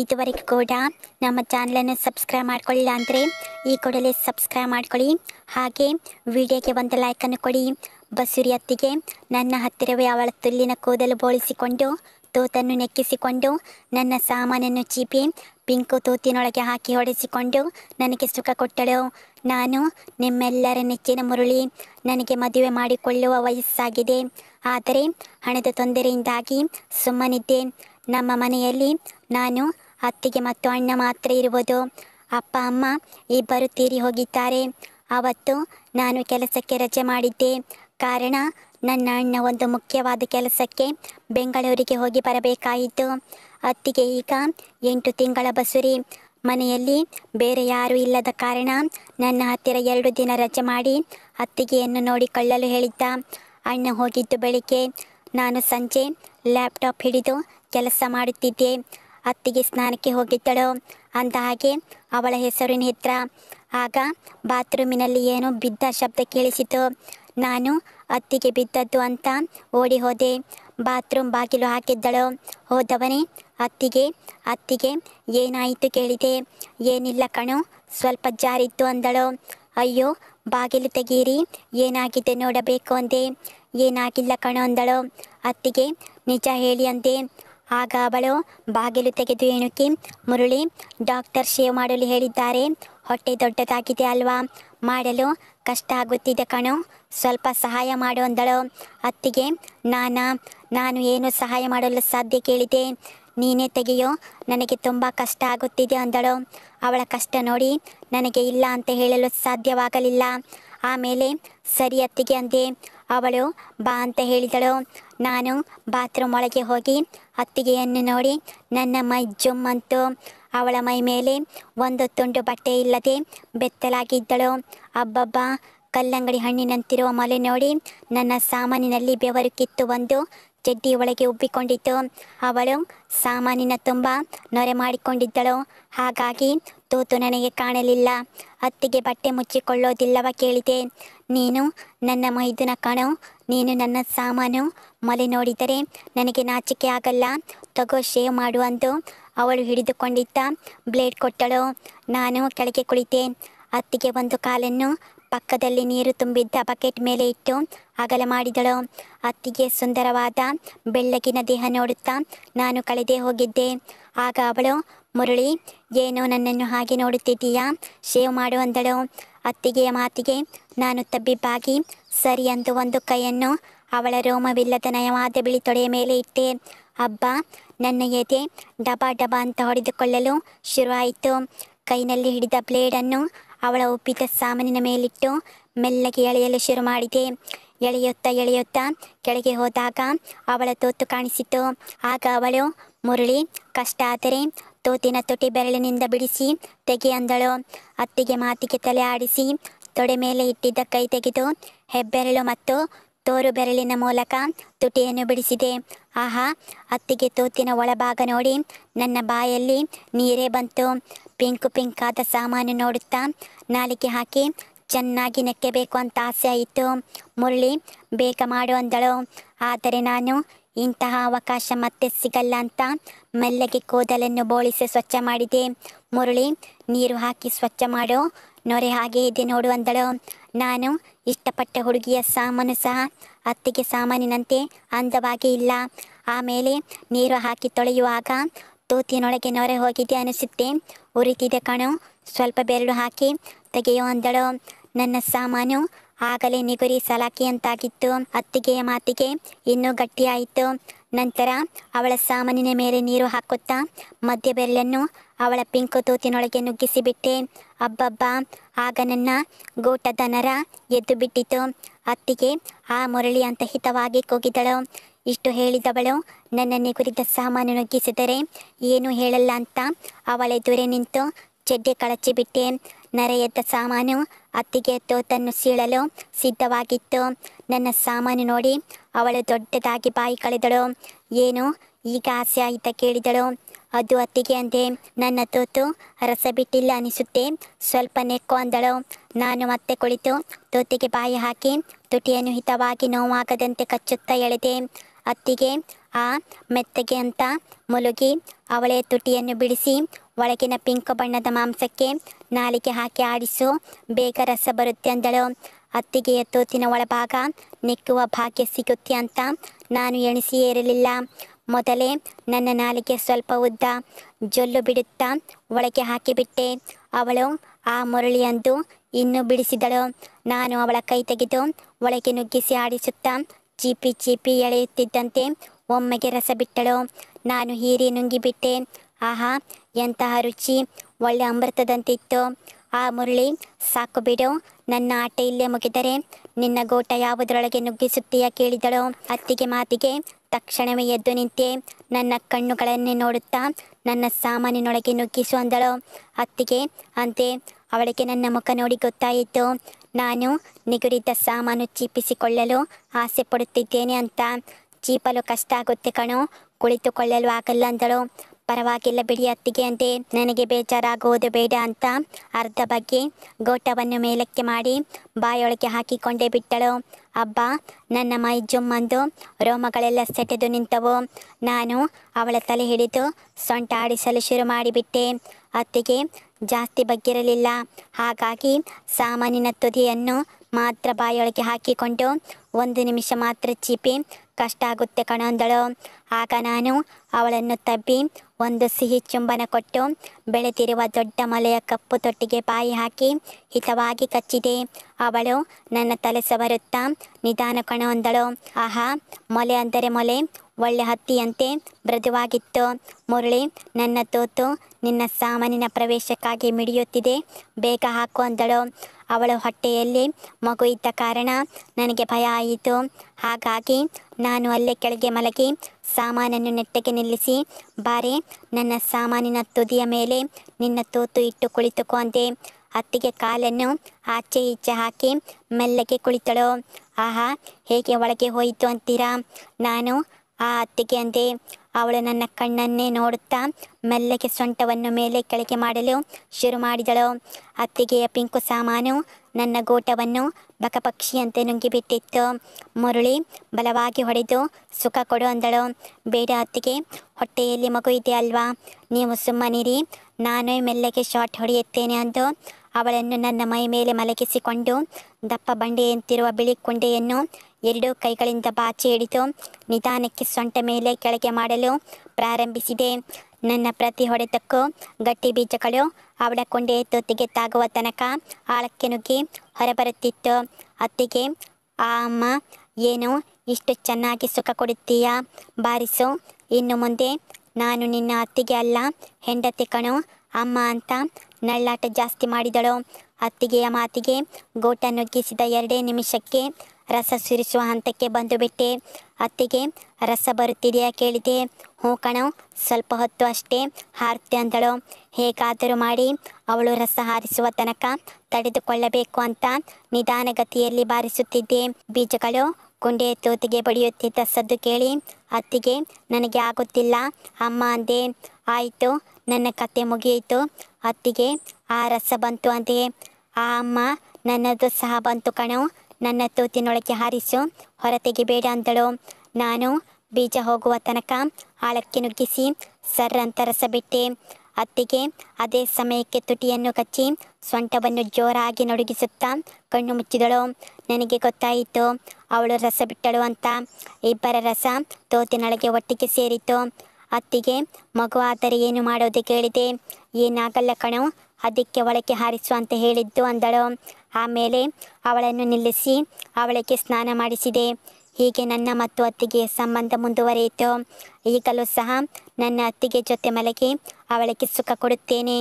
ಇದುವರೆಗೂ ಕೂಡ ನಮ್ಮ ಚಾನಲನ್ನು ಸಬ್ಸ್ಕ್ರೈಬ್ ಮಾಡ್ಕೊಳ್ಳಿಲ್ಲ ಅಂದರೆ ಈ ಕೂಡಲೇ ಸಬ್ಸ್ಕ್ರೈಬ್ ಮಾಡ್ಕೊಳ್ಳಿ ಹಾಗೆ ವಿಡಿಯೋಗೆ ಒಂದು ಲೈಕನ್ನು ಕೊಡಿ ಬಸುರಿ ಅತ್ತಿಗೆ ನನ್ನ ಹತ್ತಿರವೇ ಅವಳ ತುಲ್ಲಿನ ಕೂದಲು ಬೋಳಿಸಿಕೊಂಡು ತೂತನ್ನು ನೆಕ್ಕಿಸಿಕೊಂಡು ನನ್ನ ಸಾಮಾನನ್ನು ಚೀಪಿ ಪಿಂಕು ತೂತಿನೊಳಗೆ ಹಾಕಿ ಹೊಡೆಸಿಕೊಂಡು ನನಗೆ ಸುಖ ಕೊಟ್ಟಳು ನಾನು ನಿಮ್ಮೆಲ್ಲರ ನೆಚ್ಚಿನ ಮುರುಳಿ ನನಗೆ ಮದುವೆ ಮಾಡಿಕೊಳ್ಳುವ ವಯಸ್ಸಾಗಿದೆ ಆದರೆ ಹಣದ ತೊಂದರೆಯಿಂದಾಗಿ ಸುಮ್ಮನಿದ್ದೆ ನಮ್ಮ ಮನೆಯಲ್ಲಿ ನಾನು ಅತ್ತಿಗೆ ಮತ್ತು ಅಣ್ಣ ಮಾತ್ರ ಇರುವುದು ಅಪ್ಪ ಅಮ್ಮ ಇಬ್ಬರು ತೀರಿ ಹೋಗಿದ್ದಾರೆ ಅವತ್ತು ನಾನು ಕೆಲಸಕ್ಕೆ ರಜೆ ಮಾಡಿದ್ದೆ ಕಾರಣ ನನ್ನ ಅಣ್ಣ ಒಂದು ಮುಖ್ಯವಾದ ಕೆಲಸಕ್ಕೆ ಬೆಂಗಳೂರಿಗೆ ಹೋಗಿ ಬರಬೇಕಾಯಿತು ಅತ್ತಿಗೆ ಈಗ ಎಂಟು ತಿಂಗಳ ಬಸುರಿ ಮನೆಯಲ್ಲಿ ಬೇರೆ ಯಾರೂ ಇಲ್ಲದ ಕಾರಣ ನನ್ನ ಹತ್ತಿರ ಎರಡು ದಿನ ರಜೆ ಮಾಡಿ ಅತ್ತಿಗೆಯನ್ನು ನೋಡಿಕೊಳ್ಳಲು ಹೇಳಿದ್ದ ಅಣ್ಣ ಹೋಗಿದ್ದು ಬೆಳಿಗ್ಗೆ ನಾನು ಸಂಜೆ ಲ್ಯಾಪ್ಟಾಪ್ ಹಿಡಿದು ಕೆಲಸ ಮಾಡುತ್ತಿದ್ದೆ ಅತ್ತಿಗೆ ಸ್ನಾನಕ್ಕೆ ಹೋಗಿದ್ದಳು ಅಂದ ಹಾಗೆ ಅವಳ ಹೆಸರಿನ ಹಿತ್ರ ಆಗ ಬಾತ್ರೂಮಿನಲ್ಲಿ ಏನೋ ಬಿದ್ದ ಶಬ್ದ ಕೇಳಿಸಿತು ನಾನು ಅತ್ತಿಗೆ ಬಿದ್ದದ್ದು ಅಂತ ಓಡಿ ಹೋದೆ ಬಾತ್ರೂಮ್ ಬಾಗಿಲು ಹಾಕಿದ್ದಳು ಹೋದವನೇ ಅತ್ತಿಗೆ ಅತ್ತಿಗೆ ಏನಾಯಿತು ಕೇಳಿದೆ ಏನಿಲ್ಲ ಕಣು ಸ್ವಲ್ಪ ಜಾರಿತ್ತು ಅಂದಳು ಅಯ್ಯೋ ಬಾಗಿಲು ತೆಗೀರಿ ಏನಾಗಿದೆ ನೋಡಬೇಕು ಅಂದೆ ಏನಾಗಿಲ್ಲ ಕಣು ಅಂದಳು ಅತ್ತಿಗೆ ನಿಜ ಹೇಳಿ ಅಂದೆ ಆಗ ಅವಳು ಬಾಗಿಲು ತೆಗೆದು ಎಣುಕಿ ಮುರುಳಿ ಡಾಕ್ಟರ್ ಶೇವ್ ಮಾಡಲು ಹೇಳಿದ್ದಾರೆ ಹೊಟ್ಟೆ ದೊಡ್ಡದಾಗಿದೆ ಅಲ್ವಾ ಮಾಡಲು ಕಷ್ಟ ಆಗುತ್ತಿದೆ ಕಣು ಸ್ವಲ್ಪ ಸಹಾಯ ಮಾಡು ಅಂದಳು ಅತ್ತಿಗೆ ನಾನಾ ನಾನು ಏನು ಸಹಾಯ ಮಾಡಲು ಸಾಧ್ಯ ಕೇಳಿದೆ ನೀನೇ ತೆಗೆಯೋ ನನಗೆ ತುಂಬ ಕಷ್ಟ ಆಗುತ್ತಿದೆ ಅಂದಳು ಅವಳ ಕಷ್ಟ ನೋಡಿ ನನಗೆ ಇಲ್ಲ ಅಂತ ಹೇಳಲು ಸಾಧ್ಯವಾಗಲಿಲ್ಲ ಆಮೇಲೆ ಸರಿ ಅತ್ತಿಗೆ ಅಂದೆ ಅವಳು ಬಾ ಅಂತ ಹೇಳಿದಳು ನಾನು ಬಾತ್ರೂಮ್ ಒಳಗೆ ಹೋಗಿ ಅತ್ತಿಗೆಯನ್ನು ನೋಡಿ ನನ್ನ ಮೈ ಜುಮ್ ಅವಳ ಮೈ ಮೇಲೆ ಒಂದು ತುಂಡು ಬಟ್ಟೆ ಇಲ್ಲದೆ ಬೆತ್ತಲಾಗಿದ್ದಳು ಅಬ್ಬಬ್ಬ ಕಲ್ಲಂಗಡಿ ಹಣ್ಣಿನಂತಿರುವ ಮೊಲೆ ನೋಡಿ ನನ್ನ ಸಾಮಾನಿನಲ್ಲಿ ಬೆವರು ಕಿತ್ತು ಬಂದು ಚಡ್ಡಿ ಒಳಗೆ ಉಬ್ಬಿಕೊಂಡಿತ್ತು ಅವಳು ಸಾಮಾನಿನ ತುಂಬ ನೊರೆ ಮಾಡಿಕೊಂಡಿದ್ದಳು ಹಾಗಾಗಿ ತೂತು ನನಗೆ ಕಾಣಲಿಲ್ಲ ಅತ್ತಿಗೆ ಬಟ್ಟೆ ಮುಚ್ಚಿಕೊಳ್ಳೋದಿಲ್ಲವ ಕೇಳಿದೆ ನೀನು ನನ್ನ ಮೈದುನ ಕಣು ನೀನು ನನ್ನ ಸಾಮಾನು ಮಲೆ ನೋಡಿದರೆ ನನಗೆ ನಾಚಿಕೆ ಆಗಲ್ಲ ತಗೋ ಶೇವ್ ಮಾಡು ಅಂದು ಅವಳು ಹಿಡಿದುಕೊಂಡಿದ್ದ ಬ್ಲೇಡ್ ಕೊಟ್ಟಳು ನಾನು ಕೆಳಗೆ ಕುಳಿತೆ ಅತ್ತಿಗೆ ಒಂದು ಕಾಲನ್ನು ಪಕ್ಕದಲ್ಲಿ ನೀರು ತುಂಬಿದ್ದ ಬಕೆಟ್ ಮೇಲೆ ಇಟ್ಟು ಅಗಲ ಮಾಡಿದಳು ಅತ್ತಿಗೆ ಸುಂದರವಾದ ಬೆಳ್ಳಗಿನ ದೇಹ ನೋಡುತ್ತಾ ನಾನು ಕಳೆದೇ ಹೋಗಿದ್ದೆ ಆಗ ಅವಳು ಮುರಳಿ ಏನೋ ನನ್ನನ್ನು ಹಾಗೆ ನೋಡುತ್ತಿದ್ದೀಯಾ ಶೇವ್ ಮಾಡು ಅಂದಳು ಅತ್ತಿಗೆಯ ಮಾತಿಗೆ ನಾನು ತಬ್ಬಿಬ್ಬಾಗಿ ಸರಿ ಎಂದು ಒಂದು ಕೈಯನ್ನು ಅವಳ ರೋಮವಿಲ್ಲದ ನಯವಾದ ಬಿಳಿ ತೊಡೆಯ ಮೇಲೆ ಇಟ್ಟೆ ಹಬ್ಬ ನನ್ನ ಎದೆ ಡಬಾ ಡಬಾ ಅಂತ ಹೊಡೆದುಕೊಳ್ಳಲು ಶುರುವಾಯಿತು ಕೈನಲ್ಲಿ ಹಿಡಿದ ಬ್ಲೇಡನ್ನು ಅವಳ ಉಪ್ಪಿದ ಸಾಮಾನಿನ ಮೇಲಿಟ್ಟು ಮೆಲ್ಲಗೆ ಎಳೆಯಲು ಶುರು ಮಾಡಿದೆ ಎಳೆಯುತ್ತಾ ಎಳೆಯುತ್ತಾ ಕೆಳಗೆ ಹೋದಾಗ ಅವಳ ತೋತು ಕಾಣಿಸಿತು ಆಗ ಅವಳು ಮುರುಳಿ ಕಷ್ಟ ಆದರೆ ತೋತಿನ ತುಟಿ ಬೆರಳಿನಿಂದ ಬಿಡಿಸಿ ತೆಗೆ ಅಂದಳು ಅತ್ತಿಗೆ ಮಾತಿಗೆ ತಲೆ ಆಡಿಸಿ ತೊಡೆ ಮೇಲೆ ಇಟ್ಟಿದ್ದ ಕೈ ತೆಗೆದು ಹೆಬ್ಬೆರಳು ಮತ್ತು ತೋರು ಬೆರಳಿನ ಮೂಲಕ ತುಟಿಯನ್ನು ಬಿಡಿಸಿದೆ ಆಹಾ ಅತ್ತಿಗೆ ತೂತಿನ ಒಳಭಾಗ ನೋಡಿ ನನ್ನ ಬಾಯಲ್ಲಿ ನೀರೇ ಬಂತು ಪಿಂಕು ಆದ ಸಾಮಾನು ನೋಡುತ್ತಾ ನಾಲಿಗೆ ಹಾಕಿ ಚೆನ್ನಾಗಿ ನೆಕ್ಕಬೇಕು ಅಂತ ಆಸೆ ಆಯಿತು ಮುರಳಿ ಬೇಗ ಮಾಡು ಅಂದಳು ಆದರೆ ನಾನು ಇಂತಹ ಅವಕಾಶ ಮತ್ತೆ ಸಿಗಲ್ಲ ಅಂತ ಮಲ್ಲಗೆ ಕೂದಲನ್ನು ಬೋಳಿಸಿ ಸ್ವಚ್ಛ ಮಾಡಿದೆ ಮುರಳಿ ನೀರು ಹಾಕಿ ಸ್ವಚ್ಛ ಮಾಡೋ ನೊರೆ ಹಾಗೆ ಇದೆ ನೋಡು ಅಂದಳು ನಾನು ಇಷ್ಟಪಟ್ಟ ಹುಡುಗಿಯ ಸಾಮಾನು ಸಹ ಅತ್ತಿಗೆ ಸಾಮಾನಿನಂತೆ ಅಂದವಾಗಿ ಇಲ್ಲ ಆಮೇಲೆ ನೀರು ಹಾಕಿ ತೊಳೆಯುವಾಗ ತೂತಿನೊಳಗೆ ನೊರೆ ಹೋಗಿದೆ ಅನಿಸುತ್ತೆ ಉರಿತಿದೆ ಕಣು ಸ್ವಲ್ಪ ಬೆರಳು ಹಾಕಿ ತೆಗೆಯೋ ಅಂದಳು ನನ್ನ ಸಾಮಾನು ಆಗಲೇ ನಿಗುರಿ ಸಲಾಕಿಯಂತಾಗಿತ್ತು ಅತ್ತಿಗೆಯ ಮಾತಿಗೆ ಇನ್ನೂ ಗಟ್ಟಿಯಾಯಿತು ನಂತರ ಅವಳ ಸಾಮಾನಿನ ಮೇಲೆ ನೀರು ಹಾಕುತ್ತಾ ಮಧ್ಯ ಬೆರಳನ್ನು ಅವಳ ಪಿಂಕು ತೂತಿನೊಳಗೆ ನುಗ್ಗಿಸಿಬಿಟ್ಟೆ ಅಬ್ಬಬ್ಬ ಆಗ ನನ್ನ ಗೋಟದ ನರ ಎದ್ದು ಬಿಟ್ಟಿತು ಅತ್ತಿಗೆ ಆ ಮುರಳಿ ಅಂತ ಹಿತವಾಗಿ ಕೂಗಿದಳು ಇಷ್ಟು ಹೇಳಿದವಳು ನನ್ನ ನೆಗುರಿದ ಸಾಮಾನು ನುಗ್ಗಿಸಿದರೆ ಏನೂ ಹೇಳಲ್ಲ ಅಂತ ಅವಳೆದುರೇ ನಿಂತು ಚೆಡ್ಡೆ ಕಳಚಿಬಿಟ್ಟೆ ನರೆಯದ್ದ ಸಾಮಾನು ಅತ್ತಿಗೆ ತೋತನ್ನು ಸೀಳಲು ಸಿದ್ಧವಾಗಿತ್ತು ನನ್ನ ಸಾಮಾನು ನೋಡಿ ಅವಳು ದೊಡ್ಡದಾಗಿ ಬಾಯಿ ಕಳೆದಳು ಏನು ಈಗ ಆಸೆ ಆಯಿತ ಕೇಳಿದಳು ಅದು ಅತ್ತಿಗೆ ಅಂದೆ ನನ್ನ ತೋತು ರಸ ಬಿಟ್ಟಿಲ್ಲ ಅನಿಸುತ್ತೆ ಸ್ವಲ್ಪ ನೆಕ್ಕು ಅಂದಳು ನಾನು ಮತ್ತೆ ಕುಳಿತು ತೋತಿಗೆ ಬಾಯಿ ಹಾಕಿ ತುಟಿಯನ್ನು ಹಿತವಾಗಿ ನೋವಾಗದಂತೆ ಕಚ್ಚುತ್ತಾ ಎಳೆದೆ ಅತ್ತಿಗೆ ಆ ಮೆತ್ತಗೆ ಅಂತ ಮುಲುಗಿ ಅವಳೇ ತುಟಿಯನ್ನು ಬಿಡಿಸಿ ಒಳಗಿನ ಪಿಂಕ್ ಬಣ್ಣದ ಮಾಂಸಕ್ಕೆ ನಾಲಿಗೆ ಹಾಕಿ ಆಡಿಸು ಬೇಗ ರಸ ಬರುತ್ತೆ ಅಂದಳು ಅತ್ತಿಗೆಯ ತೋತಿನ ಒಳಭಾಗ ನೆಕ್ಕುವ ಭಾಗ್ಯ ಸಿಗುತ್ತೆ ಅಂತ ನಾನು ಎಣಿಸಿ ಏರಲಿಲ್ಲ ಮೊದಲೇ ನನ್ನ ನಾಲಿಗೆ ಸ್ವಲ್ಪ ಉದ್ದ ಜೊಲ್ಲು ಬಿಡುತ್ತಾ ಒಳಗೆ ಹಾಕಿಬಿಟ್ಟೆ ಅವಳು ಆ ಮುರಳಿಯಂದು ಇನ್ನೂ ಬಿಡಿಸಿದಳು ನಾನು ಅವಳ ಕೈ ತೆಗೆದು ಒಳಗೆ ನುಗ್ಗಿಸಿ ಆಡಿಸುತ್ತಾ ಚೀಪಿ ಚೀಪಿ ಎಳೆಯುತ್ತಿದ್ದಂತೆ ಒಮ್ಮೆಗೆ ರಸ ಬಿಟ್ಟಳು ನಾನು ಹೀರಿ ನುಂಗಿಬಿಟ್ಟೆ ಆಹಾ ಎಂತಹ ರುಚಿ ಒಳ್ಳೆ ಅಮೃತದಂತಿತ್ತು ಆ ಮುರಳಿ ಸಾಕು ಬಿಡು ನನ್ನ ಆಟ ಇಲ್ಲೇ ಮುಗಿದರೆ ನಿನ್ನ ಗೋಟ ಯಾವುದರೊಳಗೆ ನುಗ್ಗಿಸುತ್ತೀಯ ಕೇಳಿದಳು ಅತ್ತಿಗೆ ಮಾತಿಗೆ ತಕ್ಷಣವೇ ಎದ್ದು ನಿಂತೆ ನನ್ನ ಕಣ್ಣುಗಳನ್ನೇ ನೋಡುತ್ತಾ ನನ್ನ ಸಾಮಾನಿನೊಳಗೆ ನುಗ್ಗಿಸು ಅಂದಳು ಅತ್ತಿಗೆ ಅಂತೆ ಅವಳಿಗೆ ನನ್ನ ಮುಖ ನೋಡಿ ಗೊತ್ತಾಯಿತು ನಾನು ನಿಗುರಿದ ಸಾಮಾನು ಚೀಪಿಸಿಕೊಳ್ಳಲು ಆಸೆ ಪಡುತ್ತಿದ್ದೇನೆ ಅಂತ ಚೀಪಲು ಕಷ್ಟ ಆಗುತ್ತೆ ಕಣೋ ಕುಳಿತುಕೊಳ್ಳಲು ಆಗಲ್ಲ ಅಂದಳು ಪರವಾಗಿಲ್ಲ ಬಿಡಿ ಅತ್ತಿಗೆ ಅಂದೆ ನನಗೆ ಬೇಜಾರಾಗುವುದು ಬೇಡ ಅಂತ ಅರ್ಧ ಬಗ್ಗೆ ಗೋಟವನ್ನು ಮೇಲಕ್ಕೆ ಮಾಡಿ ಬಾಯೊಳಗೆ ಹಾಕಿಕೊಂಡೇ ಬಿಟ್ಟಳು ಅಬ್ಬ ನನ್ನ ಮೈ ಜುಮ್ಮಂದು ರೋಮಗಳೆಲ್ಲ ಸೆಟೆದು ನಿಂತವು ನಾನು ಅವಳ ತಲೆ ಹಿಡಿದು ಸೊಂಟ ಆಡಿಸಲು ಶುರು ಮಾಡಿಬಿಟ್ಟೆ ಅತ್ತಿಗೆ ಜಾಸ್ತಿ ಬಗ್ಗಿರಲಿಲ್ಲ ಹಾಗಾಗಿ ಸಾಮಾನಿನ ತುದಿಯನ್ನು ಮಾತ್ರ ಬಾಯಿಯೊಳಗೆ ಹಾಕಿಕೊಂಡು ಒಂದು ನಿಮಿಷ ಮಾತ್ರ ಚೀಪಿ ಕಷ್ಟ ಆಗುತ್ತೆ ಕಣಂದಳು ಆಗ ನಾನು ಅವಳನ್ನು ತಬ್ಬಿ ಒಂದು ಸಿಹಿ ಚುಂಬನ ಕೊಟ್ಟು ಬೆಳೆದಿರುವ ದೊಡ್ಡ ಮಲೆಯ ಕಪ್ಪು ತೊಟ್ಟಿಗೆ ಬಾಯಿ ಹಾಕಿ ಹಿತವಾಗಿ ಕಚ್ಚಿದೆ ಅವಳು ನನ್ನ ತಲೆ ಸವರುತ್ತಾ ನಿಧಾನ ಕಣವೊಂದಳು ಆಹಾ ಮೊಲೆ ಅಂದರೆ ಮೊಲೆ ಒಳ್ಳೆ ಹತ್ತಿಯಂತೆ ಮೃದುವಾಗಿತ್ತು ಮುರುಳಿ ನನ್ನ ತೋತು ನಿನ್ನ ಸಾಮಾನಿನ ಪ್ರವೇಶಕ್ಕಾಗಿ ಮಿಡಿಯುತ್ತಿದೆ ಬೇಗ ಹಾಕು ಅಂದಳು ಅವಳ ಹೊಟ್ಟೆಯಲ್ಲಿ ಮಗು ಇದ್ದ ಕಾರಣ ನನಗೆ ಭಯ ಆಯಿತು ಹಾಗಾಗಿ ನಾನು ಅಲ್ಲೇ ಕೆಳಗೆ ಮಲಗಿ ಸಾಮಾನನ್ನು ನೆಟ್ಟಗೆ ನಿಲ್ಲಿಸಿ ಬಾರಿ ನನ್ನ ಸಾಮಾನಿನ ತುದಿಯ ಮೇಲೆ ನಿನ್ನ ತೂತು ಇಟ್ಟು ಕುಳಿತುಕೊಂಡೆ ಅತ್ತಿಗೆ ಕಾಲನ್ನು ಆಚೆ ಈಚೆ ಹಾಕಿ ಮೆಲ್ಲಗೆ ಕುಳಿತಳು ಆಹಾ ಹೇಗೆ ಒಳಗೆ ಹೋಯಿತು ಅಂತೀರಾ ನಾನು ಆ ಅತ್ತಿಗೆ ಅಂದೆ ಅವಳು ನನ್ನ ಕಣ್ಣನ್ನೇ ನೋಡುತ್ತಾ ಮೆಲ್ಲಗೆ ಸೊಂಟವನ್ನು ಮೇಲೆ ಕೆಳಗೆ ಮಾಡಲು ಶುರು ಮಾಡಿದಳು ಅತ್ತಿಗೆಯ ಪಿಂಕು ಸಾಮಾನು ನನ್ನ ಗೋಟವನ್ನು ಬಕಪಕ್ಷಿಯಂತೆ ನುಂಗಿಬಿಟ್ಟಿತ್ತು ಮುರುಳಿ ಬಲವಾಗಿ ಹೊಡೆದು ಸುಖ ಕೊಡು ಅಂದಳು ಬೇಡ ಅತ್ತಿಗೆ ಹೊಟ್ಟೆಯಲ್ಲಿ ಮಗು ಇದೆ ಅಲ್ವಾ ನೀವು ಸುಮ್ಮನಿರಿ ನಾನೇ ಮೆಲ್ಲಗೆ ಶಾಟ್ ಹೊಡೆಯುತ್ತೇನೆ ಅಂದು ಅವಳನ್ನು ನನ್ನ ಮೈ ಮೇಲೆ ಮಲಗಿಸಿಕೊಂಡು ದಪ್ಪ ಬಂಡೆಯಂತಿರುವ ಬಿಳಿ ಕುಂಡೆಯನ್ನು ಎರಡೂ ಕೈಗಳಿಂದ ಬಾಚಿ ಹಿಡಿದು ನಿಧಾನಕ್ಕೆ ಸೊಂಟ ಮೇಲೆ ಕೆಳಗೆ ಮಾಡಲು ಪ್ರಾರಂಭಿಸಿದೆ ನನ್ನ ಪ್ರತಿ ಹೊಡೆತಕ್ಕೂ ಗಟ್ಟಿ ಬೀಜಗಳು ಅವಳ ಕೊಂಡೆಯ ತುತ್ತಿಗೆ ತಾಗುವ ತನಕ ಆಳಕ್ಕೆ ನುಗ್ಗಿ ಹೊರಬರುತ್ತಿತ್ತು ಅತ್ತಿಗೆ ಆ ಅಮ್ಮ ಏನು ಇಷ್ಟು ಚೆನ್ನಾಗಿ ಸುಖ ಕೊಡುತ್ತೀಯ ಬಾರಿಸು ಇನ್ನು ಮುಂದೆ ನಾನು ನಿನ್ನ ಅತ್ತಿಗೆ ಅಲ್ಲ ಹೆಂಡತಿ ಕಣು ಅಮ್ಮ ಅಂತ ನಳ್ಳಾಟ ಜಾಸ್ತಿ ಮಾಡಿದಳು ಅತ್ತಿಗೆಯ ಮಾತಿಗೆ ಗೋಟ ನುಗ್ಗಿಸಿದ ಎರಡೇ ನಿಮಿಷಕ್ಕೆ ರಸ ಸುರಿಸುವ ಹಂತಕ್ಕೆ ಬಂದುಬಿಟ್ಟೆ ಅತ್ತಿಗೆ ರಸ ಬರುತ್ತಿದೆಯಾ ಕೇಳಿದೆ ಹ್ಞೂ ಕಣ ಸ್ವಲ್ಪ ಹೊತ್ತು ಅಷ್ಟೇ ಹಾರ್ತೆ ಅಂದಳು ಹೇಗಾದರೂ ಮಾಡಿ ಅವಳು ರಸ ಹಾರಿಸುವ ತನಕ ತಡೆದುಕೊಳ್ಳಬೇಕು ಅಂತ ನಿಧಾನಗತಿಯಲ್ಲಿ ಬಾರಿಸುತ್ತಿದ್ದೆ ಬೀಜಗಳು ಕುಂಡೆ ತೂತಿಗೆ ಬಡಿಯುತ್ತಿದ್ದ ಸದ್ದು ಕೇಳಿ ಅತ್ತಿಗೆ ನನಗೆ ಆಗುತ್ತಿಲ್ಲ ಅಮ್ಮ ಅಂದೆ ಆಯಿತು ನನ್ನ ಕತೆ ಮುಗಿಯಿತು ಅತ್ತಿಗೆ ಆ ರಸ ಬಂತು ಅಂದೆ ಆ ಅಮ್ಮ ನನ್ನದು ಸಹ ಬಂತು ಕಣು ನನ್ನ ತೂತಿನೊಳಗೆ ಹಾರಿಸು ಹೊರತೆಗಿಬೇಡ ಅಂದಳು ನಾನು ಬೀಜ ಹೋಗುವ ತನಕ ಆಳಕ್ಕೆ ನುಗ್ಗಿಸಿ ಸರ್ರಂತ ರಸ ಬಿಟ್ಟೆ ಅತ್ತಿಗೆ ಅದೇ ಸಮಯಕ್ಕೆ ತುಟಿಯನ್ನು ಕಚ್ಚಿ ಸ್ವಂಟವನ್ನು ಜೋರಾಗಿ ನಡುಗಿಸುತ್ತಾ ಕಣ್ಣು ಮುಚ್ಚಿದಳು ನನಗೆ ಗೊತ್ತಾಯಿತು ಅವಳು ರಸ ಬಿಟ್ಟಳು ಅಂತ ಇಬ್ಬರ ರಸ ತೋತಿನೊಳಗೆ ಒಟ್ಟಿಗೆ ಸೇರಿತು ಅತ್ತಿಗೆ ಮಗು ಆದರೆ ಏನು ಮಾಡೋದು ಕೇಳಿದೆ ಏನಾಗಲ್ಲ ಕಣೋ ಅದಕ್ಕೆ ಒಳಕ್ಕೆ ಹಾರಿಸು ಅಂತ ಹೇಳಿದ್ದು ಅಂದಳು ಆಮೇಲೆ ಅವಳನ್ನು ನಿಲ್ಲಿಸಿ ಅವಳಿಗೆ ಸ್ನಾನ ಮಾಡಿಸಿದೆ ಹೀಗೆ ನನ್ನ ಮತ್ತು ಅತ್ತಿಗೆ ಸಂಬಂಧ ಮುಂದುವರಿಯಿತು ಈಗಲೂ ಸಹ ನನ್ನ ಅತ್ತಿಗೆ ಜೊತೆ ಮಲಗಿ ಅವಳಿಗೆ ಸುಖ ಕೊಡುತ್ತೇನೆ